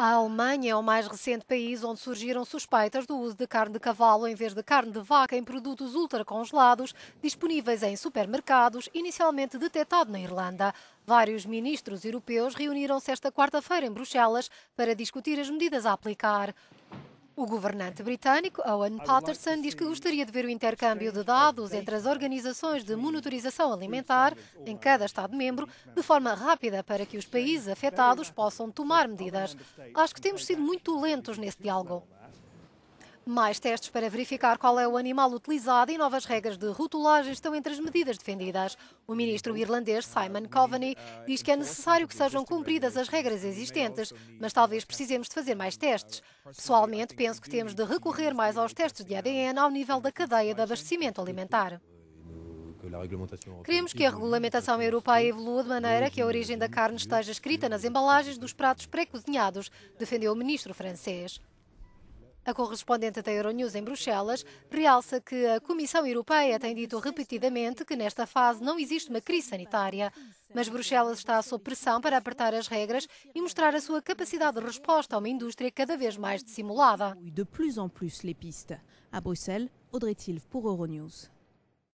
A Alemanha é o mais recente país onde surgiram suspeitas do uso de carne de cavalo em vez de carne de vaca em produtos ultracongelados disponíveis em supermercados, inicialmente detectado na Irlanda. Vários ministros europeus reuniram-se esta quarta-feira em Bruxelas para discutir as medidas a aplicar. O governante britânico, Owen Paterson, diz que gostaria de ver o intercâmbio de dados entre as organizações de monitorização alimentar em cada Estado-membro de forma rápida para que os países afetados possam tomar medidas. Acho que temos sido muito lentos nesse diálogo. Mais testes para verificar qual é o animal utilizado e novas regras de rotulagem estão entre as medidas defendidas. O ministro irlandês Simon Coveney diz que é necessário que sejam cumpridas as regras existentes, mas talvez precisemos de fazer mais testes. Pessoalmente, penso que temos de recorrer mais aos testes de ADN ao nível da cadeia de abastecimento alimentar. Queremos que a regulamentação europeia evolua de maneira que a origem da carne esteja escrita nas embalagens dos pratos pré-cozinhados, defendeu o ministro francês. A correspondente da Euronews em Bruxelas realça que a Comissão Europeia tem dito repetidamente que nesta fase não existe uma crise sanitária, mas Bruxelas está sob pressão para apertar as regras e mostrar a sua capacidade de resposta a uma indústria cada vez mais dissimulada. De plus en plus les pistes. A Bruxelles, Audrey Tilve pour Euronews.